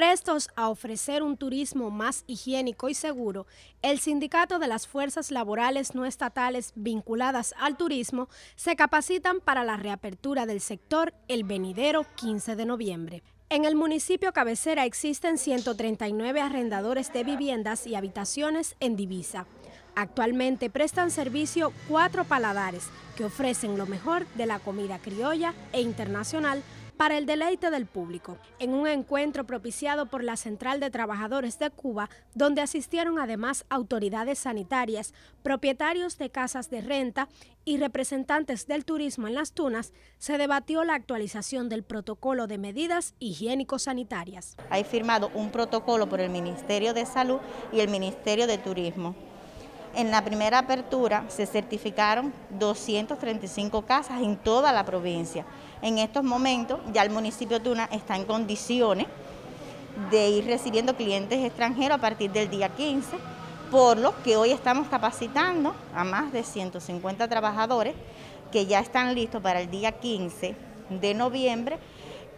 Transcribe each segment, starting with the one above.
Prestos a ofrecer un turismo más higiénico y seguro, el Sindicato de las Fuerzas Laborales No Estatales vinculadas al turismo se capacitan para la reapertura del sector el venidero 15 de noviembre. En el municipio cabecera existen 139 arrendadores de viviendas y habitaciones en divisa. Actualmente prestan servicio cuatro paladares que ofrecen lo mejor de la comida criolla e internacional para el deleite del público, en un encuentro propiciado por la Central de Trabajadores de Cuba, donde asistieron además autoridades sanitarias, propietarios de casas de renta y representantes del turismo en las tunas, se debatió la actualización del protocolo de medidas higiénico-sanitarias. Hay firmado un protocolo por el Ministerio de Salud y el Ministerio de Turismo en la primera apertura se certificaron 235 casas en toda la provincia. En estos momentos ya el municipio de Tuna está en condiciones de ir recibiendo clientes extranjeros a partir del día 15, por lo que hoy estamos capacitando a más de 150 trabajadores que ya están listos para el día 15 de noviembre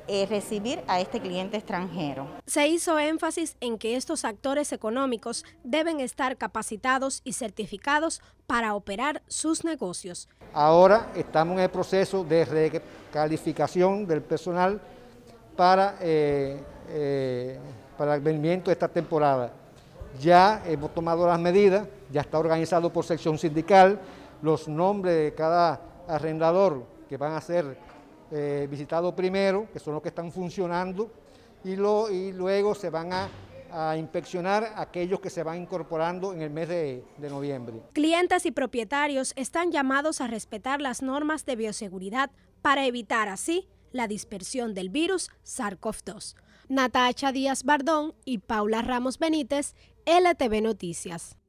eh, recibir a este cliente extranjero. Se hizo énfasis en que estos actores económicos deben estar capacitados y certificados para operar sus negocios. Ahora estamos en el proceso de recalificación del personal para, eh, eh, para el venimiento de esta temporada. Ya hemos tomado las medidas, ya está organizado por sección sindical, los nombres de cada arrendador que van a ser eh, visitado primero, que son los que están funcionando, y, luego se van a inspeccionar aquellos que se van incorporando en el mes de, de, noviembre. Clientes y propietarios están llamados a respetar las normas de bioseguridad para evitar así la dispersión del virus SARS-CoV-2. Natacha Díaz Bardón y Paula Ramos Benítez, LTV Noticias.